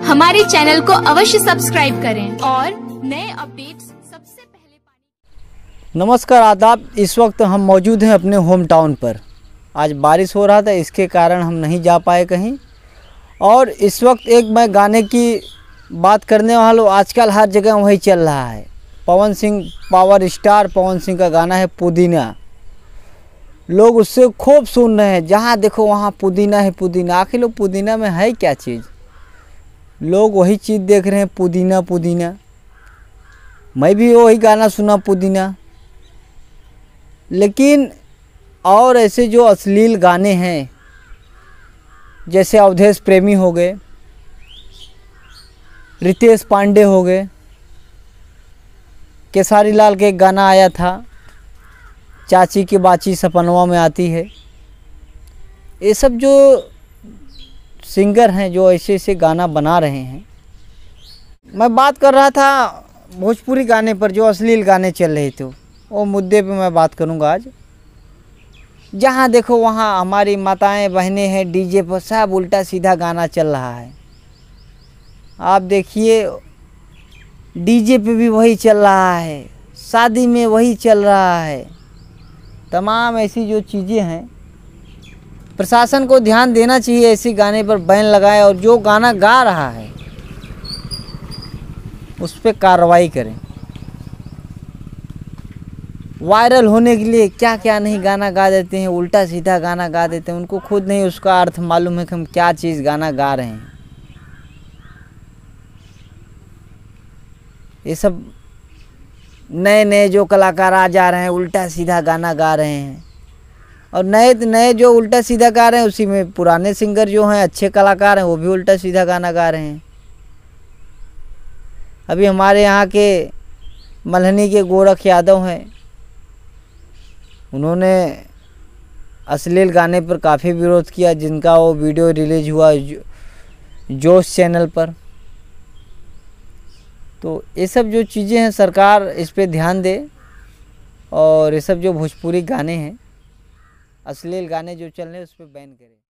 हमारे चैनल को अवश्य सब्सक्राइब करें और नए अपडेट्स सबसे पहले नमस्कार आदाब इस वक्त हम मौजूद हैं अपने होम टाउन पर आज बारिश हो रहा था इसके कारण हम नहीं जा पाए कहीं और इस वक्त एक मैं गाने की बात करने वाला आजकल हर जगह वही चल रहा है पवन सिंह पावर स्टार पवन सिंह का गाना है पुदीना लोग उससे खूब सुन रहे हैं जहाँ देखो वहाँ पुदीना है पुदीना आखिर लोग पुदीना में है क्या चीज़ लोग वही चीज़ देख रहे हैं पुदीना पुदीना मैं भी वही गाना सुना पुदीना लेकिन और ऐसे जो अश्लील गाने हैं जैसे अवधेश प्रेमी हो गए रितेश पांडे हो गए केसारी लाल के एक गाना आया था चाची की बाची सपनवा में आती है ये सब जो सिंगर हैं जो ऐसे ऐसे गाना बना रहे हैं मैं बात कर रहा था भोजपुरी गाने पर जो अश्लील गाने चल रहे थे वो मुद्दे पे मैं बात करूँगा आज जहाँ देखो वहाँ हमारी माताएं बहनें हैं डीजे पर सब उल्टा सीधा गाना चल रहा है आप देखिए डीजे पे भी वही चल रहा है शादी में वही चल रहा है तमाम ऐसी जो चीज़ें हैं प्रशासन को ध्यान देना चाहिए ऐसे गाने पर बैन लगाए और जो गाना गा रहा है उस पर कार्रवाई करें वायरल होने के लिए क्या क्या नहीं गाना गा देते हैं उल्टा सीधा गाना गा देते हैं उनको खुद नहीं उसका अर्थ मालूम है कि हम क्या चीज़ गाना गा रहे हैं ये सब नए नए जो कलाकार आ जा रहे हैं उल्टा सीधा गाना गा रहे हैं और नए नए जो उल्टा सीधा गा रहे हैं उसी में पुराने सिंगर जो हैं अच्छे कलाकार हैं वो भी उल्टा सीधा गाना गा रहे हैं अभी हमारे यहाँ के मल्हनी के गोरख यादव हैं उन्होंने अश्लील गाने पर काफ़ी विरोध किया जिनका वो वीडियो रिलीज हुआ जो, जोश चैनल पर तो ये सब जो चीज़ें हैं सरकार इस पर ध्यान दे और ये सब जो भोजपुरी गाने हैं अश्लील गाने जो चल रहे हैं उस पर बैन करें